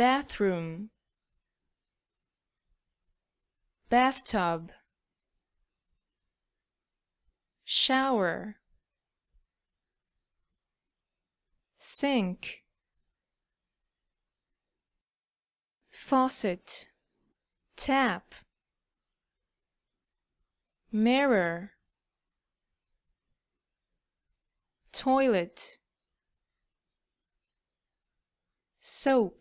bathroom bathtub shower sink faucet tap mirror toilet soap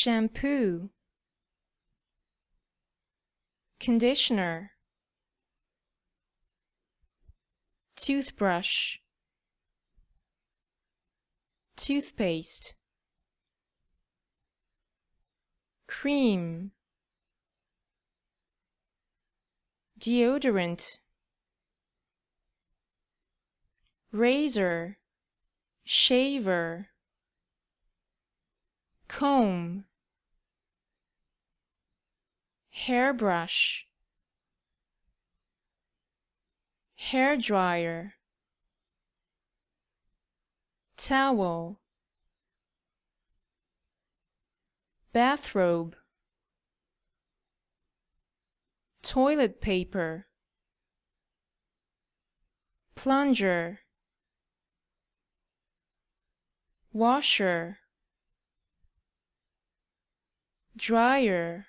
shampoo conditioner toothbrush toothpaste cream deodorant razor shaver comb hairbrush hairdryer towel bathrobe toilet paper plunger washer dryer